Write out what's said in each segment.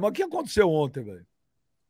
Mas o que aconteceu ontem, velho?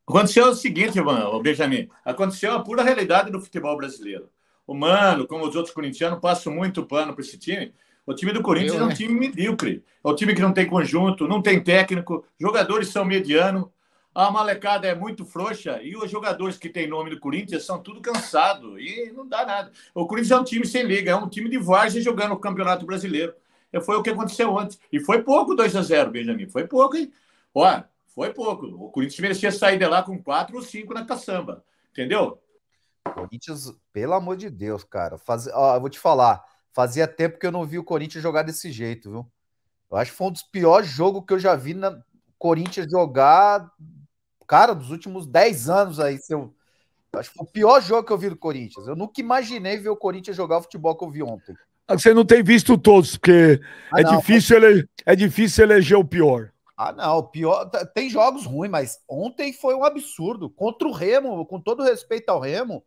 Aconteceu o seguinte, mano, Benjamin. Aconteceu a pura realidade do futebol brasileiro. O Mano, como os outros corintianos, passa muito pano para esse time. O time do Corinthians Eu, é um né? time medíocre. É um time que não tem conjunto, não tem técnico, jogadores são mediano, a malecada é muito frouxa e os jogadores que têm nome do Corinthians são tudo cansado e não dá nada. O Corinthians é um time sem liga, é um time de várzea jogando o Campeonato Brasileiro. E foi o que aconteceu ontem. E foi pouco 2 a 0 Benjamin. Foi pouco, hein? Olha, foi pouco. O Corinthians merecia sair de lá com quatro ou cinco na caçamba. Entendeu? Corinthians, pelo amor de Deus, cara. Faz... Ó, eu vou te falar. Fazia tempo que eu não vi o Corinthians jogar desse jeito, viu? Eu acho que foi um dos piores jogos que eu já vi na Corinthians jogar, cara, dos últimos 10 anos aí. Seu... Eu acho que foi o pior jogo que eu vi do Corinthians. Eu nunca imaginei ver o Corinthians jogar o futebol que eu vi ontem. Ah, você não tem visto todos, porque ah, é, não, difícil foi... ele... é difícil eleger o pior. Ah, não, pior. Tem jogos ruins, mas ontem foi um absurdo. Contra o Remo, com todo respeito ao Remo,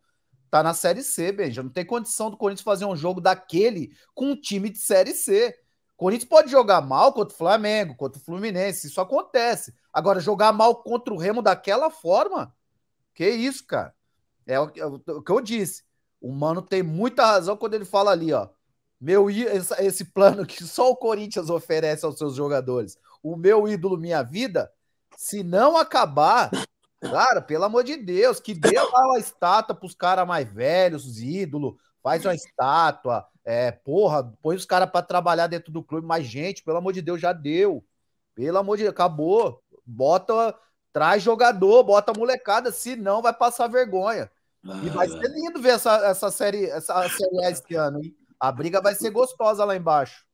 tá na Série C, Benja. Não tem condição do Corinthians fazer um jogo daquele com um time de Série C. O Corinthians pode jogar mal contra o Flamengo, contra o Fluminense, isso acontece. Agora, jogar mal contra o Remo daquela forma, que isso, cara. é o é é que eu disse. O Mano tem muita razão quando ele fala ali, ó. Meu esse plano que só o Corinthians oferece aos seus jogadores. O meu ídolo, minha vida, se não acabar, cara, pelo amor de Deus, que dê lá uma estátua para os caras mais velhos, os ídolos, faz uma estátua, é, porra, põe os caras para trabalhar dentro do clube, mas gente, pelo amor de Deus, já deu. Pelo amor de Deus, acabou. Bota, traz jogador, bota molecada, senão vai passar vergonha. E vai ah. ser lindo ver essa, essa série, essa série esse ano, hein? A briga vai ser gostosa lá embaixo.